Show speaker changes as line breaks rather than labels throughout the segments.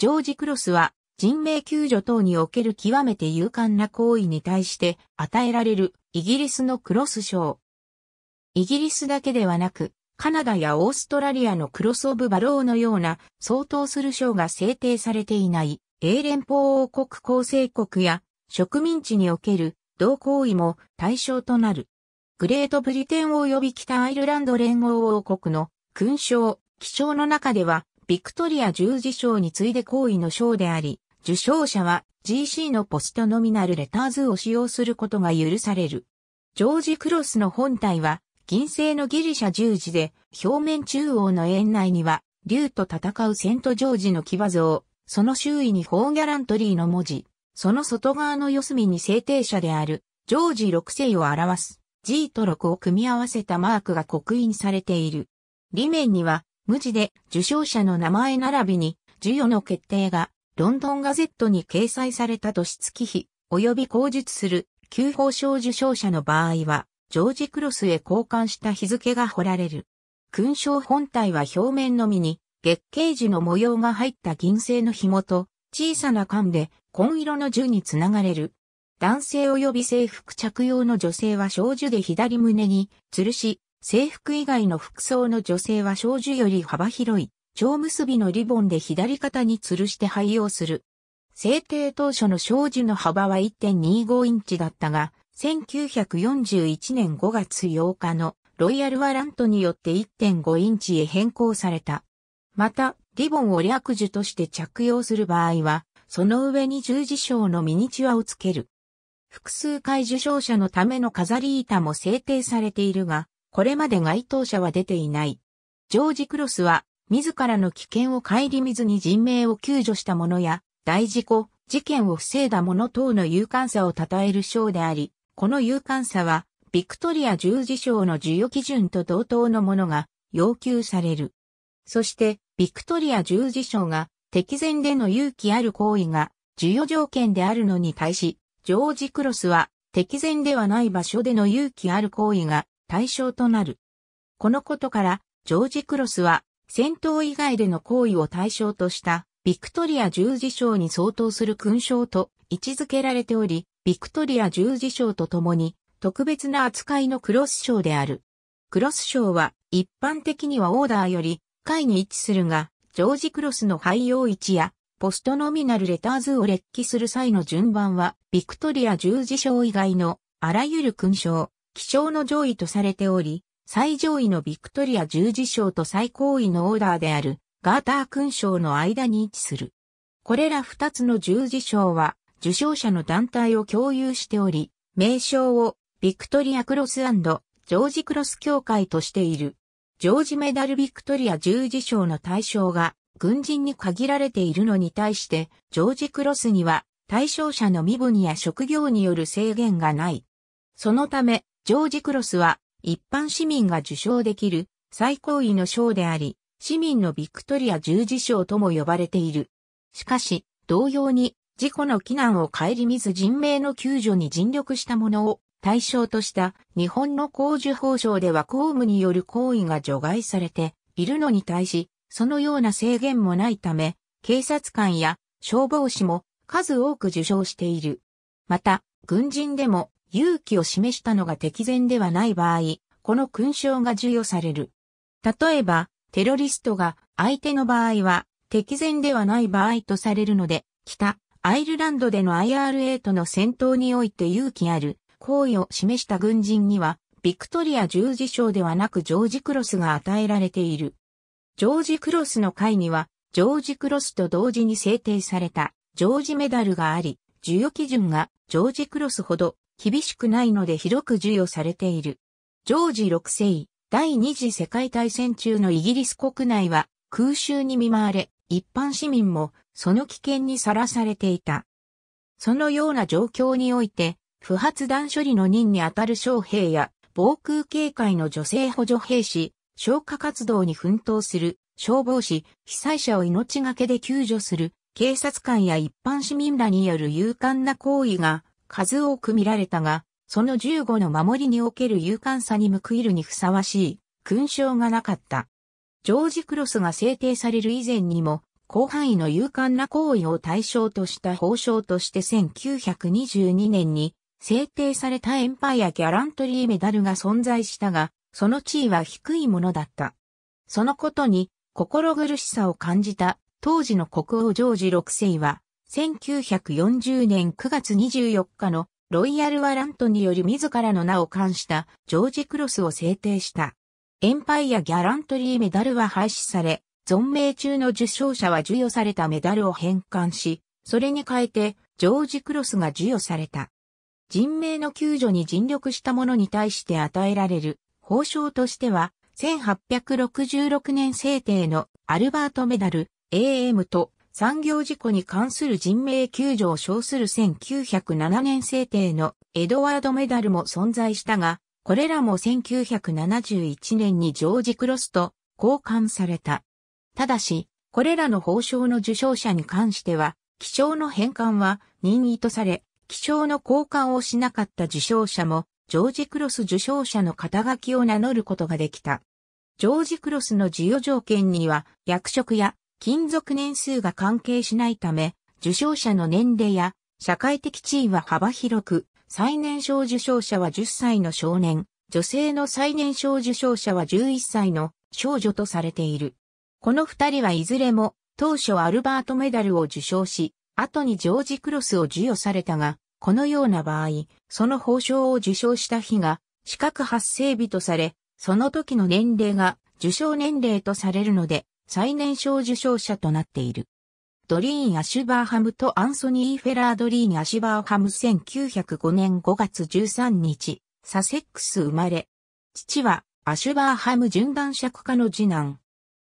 ジョージ・クロスは人命救助等における極めて勇敢な行為に対して与えられるイギリスのクロス賞。イギリスだけではなく、カナダやオーストラリアのクロス・オブ・バローのような相当する賞が制定されていない英連邦王国構成国や植民地における同行為も対象となる。グレートブリテン及び北アイルランド連合王国の勲章、記章の中ではビクトリア十字章に次いで行為の章であり、受賞者は GC のポストノミナルレターズを使用することが許される。ジョージ・クロスの本体は銀製のギリシャ十字で表面中央の円内には竜と戦うセント・ジョージの騎馬像、その周囲にホーギャラントリーの文字、その外側の四隅に制定者であるジョージ六世を表す G と6を組み合わせたマークが刻印されている。裏面には無地で受賞者の名前並びに授与の決定がロンドンガゼットに掲載された年月日及び口述する旧報賞受賞者の場合はジョージ・クロスへ交換した日付が彫られる。勲章本体は表面のみに月桂樹の模様が入った銀製の紐と小さな缶で紺色の銃につながれる。男性及び制服着用の女性は小女で左胸に吊るし、制服以外の服装の女性は少女より幅広い、蝶結びのリボンで左肩に吊るして配用する。制定当初の少女の幅は1.25インチだったが、1941年5月8日のロイヤルワラントによって1.5インチへ変更された。また、リボンを略樹として着用する場合は、その上に十字章のミニチュアをつける。複数回受賞者のための飾り板も制定されているが、これまで該当者は出ていない。ジョージ・クロスは、自らの危険を顧みずに人命を救助した者や、大事故、事件を防いだ者等の勇敢さを称える賞であり、この勇敢さは、ビクトリア十字章の授与基準と同等のものが要求される。そして、ビクトリア十字章が、敵前での勇気ある行為が、授与条件であるのに対し、ジョージ・クロスは、敵前ではない場所での勇気ある行為が、対象となる。このことから、ジョージ・クロスは、戦闘以外での行為を対象とした、ビクトリア十字章に相当する勲章と位置づけられており、ビクトリア十字章とともに、特別な扱いのクロス章である。クロス章は、一般的にはオーダーより、下位に位置するが、ジョージ・クロスの廃用位置や、ポストノミナルレターズを列記する際の順番は、ビクトリア十字章以外のあらゆる勲章、気象の上位とされており、最上位のビクトリア十字章と最高位のオーダーであるガーター勲章の間に位置する。これら二つの十字章は受賞者の団体を共有しており、名称をビクトリアクロスジョージクロス協会としている。ジョージメダルビクトリア十字章の対象が軍人に限られているのに対して、ジョージクロスには対象者の身分や職業による制限がない。そのため、ジョージ・クロスは一般市民が受賞できる最高位の賞であり、市民のビクトリア十字賞とも呼ばれている。しかし、同様に事故の危難を顧みず人命の救助に尽力した者を対象とした日本の公受法賞では公務による行為が除外されているのに対し、そのような制限もないため、警察官や消防士も数多く受賞している。また、軍人でも勇気を示したのが敵前ではない場合、この勲章が授与される。例えば、テロリストが相手の場合は敵前ではない場合とされるので、北アイルランドでの IRA との戦闘において勇気ある行為を示した軍人には、ビクトリア十字章ではなくジョージ・クロスが与えられている。ジョージ・クロスの会には、ジョージ・クロスと同時に制定されたジョージメダルがあり、授与基準がジョージ・クロスほど厳しくないので広く授与されている。ジョージ6世、第二次世界大戦中のイギリス国内は空襲に見舞われ、一般市民もその危険にさらされていた。そのような状況において、不発弾処理の任にあたる将兵や、防空警戒の女性補助兵士、消火活動に奮闘する消防士、被災者を命がけで救助する警察官や一般市民らによる勇敢な行為が数多く見られたが、その15の守りにおける勇敢さに報いるにふさわしい勲章がなかった。ジョージ・クロスが制定される以前にも、広範囲の勇敢な行為を対象とした法章として1922年に制定されたエンパイア・ギャラントリーメダルが存在したが、その地位は低いものだった。そのことに心苦しさを感じた当時の国王ジョージ6世は1940年9月24日のロイヤル・ワラントにより自らの名を冠したジョージ・クロスを制定した。エンパイア・ギャラントリーメダルは廃止され、存命中の受賞者は授与されたメダルを返還し、それに変えてジョージ・クロスが授与された。人命の救助に尽力した者に対して与えられる報奨としては、1866年制定のアルバートメダル、AM と産業事故に関する人命救助を称する1907年制定のエドワードメダルも存在したが、これらも1971年にジョージ・クロスと交換された。ただし、これらの報奨の受賞者に関しては、気象の返還は任意とされ、気象の交換をしなかった受賞者も、ジョージ・クロス受賞者の肩書きを名乗ることができた。ジョージ・クロスの授与条件には、役職や金属年数が関係しないため、受賞者の年齢や社会的地位は幅広く、最年少受賞者は10歳の少年、女性の最年少受賞者は11歳の少女とされている。この二人はいずれも当初アルバートメダルを受賞し、後にジョージ・クロスを授与されたが、このような場合、その報奨を受賞した日が、資格発生日とされ、その時の年齢が受賞年齢とされるので、最年少受賞者となっている。ドリーン・アシュバーハムとアンソニー・フェラードリーン・アシュバーハム1905年5月13日、サセックス生まれ。父は、アシュバーハム順男爵家の次男。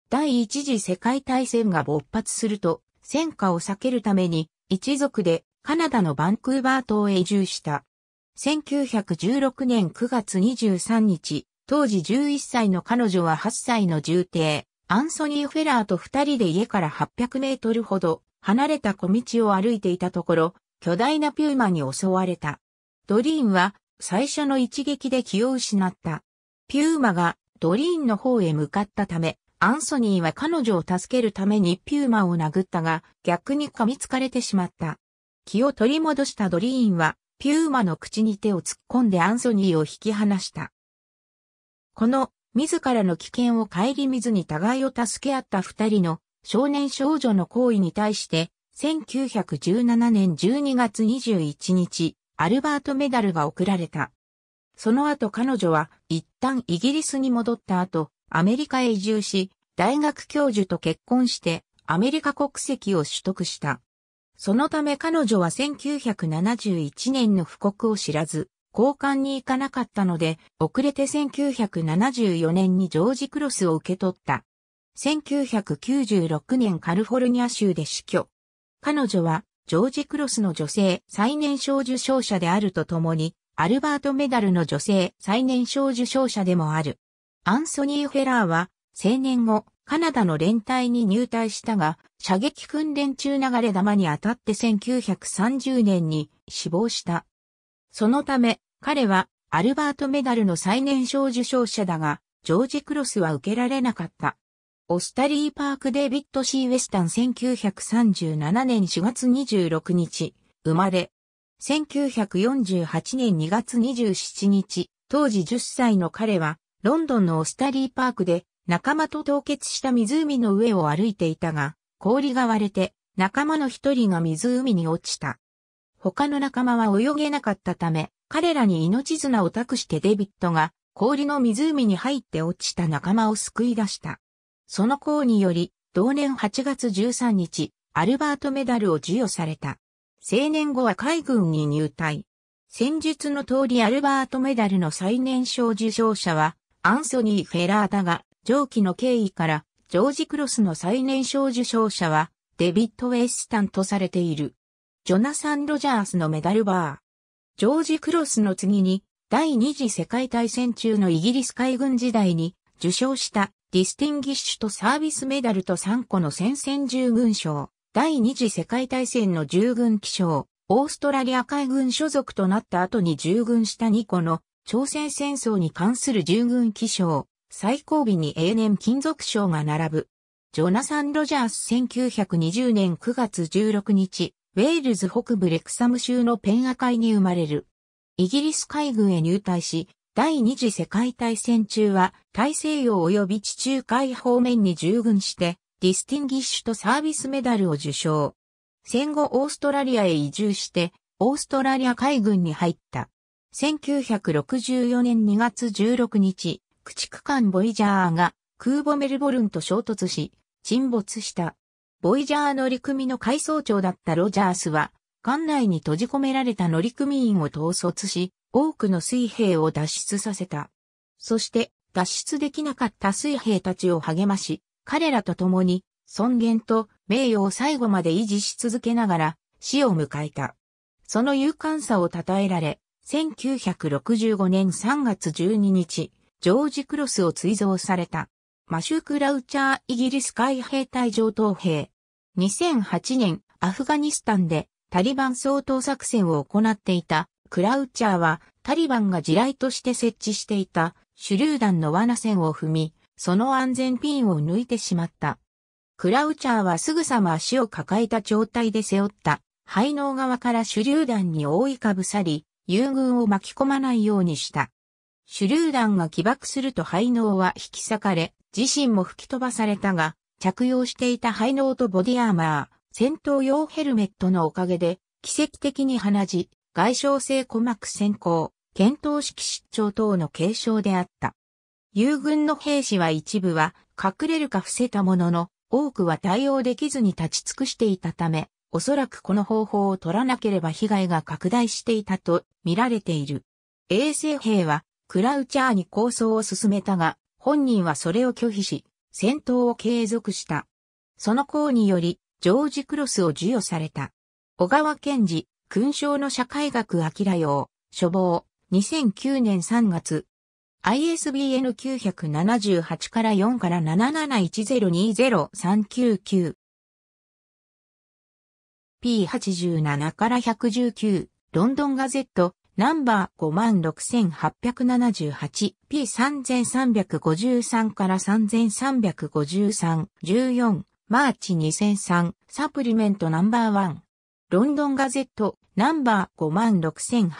第一次世界大戦が勃発すると、戦火を避けるために、一族でカナダのバンクーバー島へ移住した。1916年9月23日、当時11歳の彼女は8歳の重帝、アンソニー・フェラーと二人で家から800メートルほど離れた小道を歩いていたところ、巨大なピューマに襲われた。ドリーンは最初の一撃で気を失った。ピューマがドリーンの方へ向かったため、アンソニーは彼女を助けるためにピューマを殴ったが、逆に噛みつかれてしまった。気を取り戻したドリーンは、ピューマの口に手を突っ込んでアンソニーを引き離した。この自らの危険を顧みずに互いを助け合った二人の少年少女の行為に対して、1917年12月21日、アルバートメダルが贈られた。その後彼女は一旦イギリスに戻った後、アメリカへ移住し、大学教授と結婚してアメリカ国籍を取得した。そのため彼女は1971年の布告を知らず、交換に行かなかったので、遅れて1974年にジョージ・クロスを受け取った。1996年カルフォルニア州で死去。彼女は、ジョージ・クロスの女性最年少受賞者であるとともに、アルバート・メダルの女性最年少受賞者でもある。アンソニー・フェラーは、青年後、カナダの連隊に入隊したが、射撃訓練中流れ弾に当たって1930年に死亡した。そのため、彼はアルバートメダルの最年少受賞者だが、ジョージ・クロスは受けられなかった。オスタリー・パーク・デビッド・シー・ウェスタン1937年4月26日、生まれ。1948年2月27日、当時10歳の彼は、ロンドンのオスタリー・パークで、仲間と凍結した湖の上を歩いていたが、氷が割れて、仲間の一人が湖に落ちた。他の仲間は泳げなかったため、彼らに命綱を託してデビットが氷の湖に入って落ちた仲間を救い出した。その功により、同年8月13日、アルバートメダルを授与された。青年後は海軍に入隊。戦術の通りアルバートメダルの最年少受賞者は、アンソニー・フェラーだが、上記の経緯から、ジョージ・クロスの最年少受賞者は、デビッド・ウェスタンとされている。ジョナサン・ロジャースのメダルバー。ジョージ・クロスの次に、第二次世界大戦中のイギリス海軍時代に受賞したディスティンギッシュとサービスメダルと3個の戦線従軍賞、第二次世界大戦の従軍記章、オーストラリア海軍所属となった後に従軍した2個の朝鮮戦争に関する従軍記章、最後尾に永年金属賞が並ぶ。ジョナサン・ロジャース1920年9月16日、ウェールズ北部レクサム州のペンア会に生まれる。イギリス海軍へ入隊し、第二次世界大戦中は大西洋及び地中海方面に従軍して、ディスティンギッシュとサービスメダルを受賞。戦後オーストラリアへ移住して、オーストラリア海軍に入った。1964年2月16日、駆逐艦ボイジャーが空母メルボルンと衝突し、沈没した。ボイジャー乗組の改装長だったロジャースは、艦内に閉じ込められた乗組員を統率し、多くの水兵を脱出させた。そして、脱出できなかった水兵たちを励まし、彼らと共に尊厳と名誉を最後まで維持し続けながら死を迎えた。その勇敢さを称えられ、1965年3月12日、ジョージ・クロスを追贈された。マシュー・クラウチャーイギリス海兵隊上等兵。2008年、アフガニスタンでタリバン総統作戦を行っていたクラウチャーはタリバンが地雷として設置していた手榴弾の罠線を踏み、その安全ピンを抜いてしまった。クラウチャーはすぐさま足を抱えた状態で背負った、肺脳側から手榴弾に覆いかぶさり、友軍を巻き込まないようにした。手榴弾が起爆すると排脳は引き裂かれ、自身も吹き飛ばされたが、着用していた排脳とボディアーマー、戦闘用ヘルメットのおかげで、奇跡的に鼻血、外傷性鼓膜先行、検討式失調等の軽傷であった。友軍の兵士は一部は隠れるか伏せたものの、多くは対応できずに立ち尽くしていたため、おそらくこの方法を取らなければ被害が拡大していたと見られている。衛生兵はクラウチャーに構想を進めたが、本人はそれを拒否し、戦闘を継続した。その功により、ジョージ・クロスを授与された。小川賢治、勲章の社会学明用、処方、2009年3月。ISBN 978から4から77102039。P87 から119、ロンドンガゼット、ナンバー 56878P3353 から3353、14、マーチ2003、サプリメントナンバーワン。ロンドンガゼット、ナンバー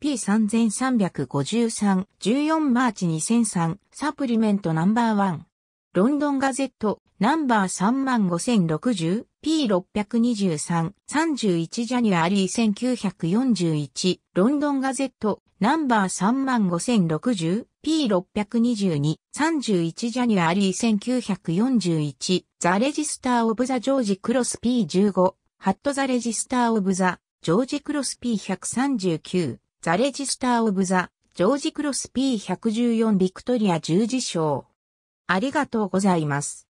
56878P3353、14マーチ2003、サプリメントナンバーワン。ロンドンガゼット、ナンバー 35060P623、31ジャニュアリー1941、ロンドンガゼット、ナンバー 35060P622、31ジャニュアリー1941、ザ・レジスター・オブ・ザ・ジョージ・クロス P15、ハット・ザ・レジスター・オブ・ザ・ジョージ・クロス P139、ザ・レジスター・オブ・ザ・ジョージ・クロス P114 ビクトリア十字章。ありがとうございます。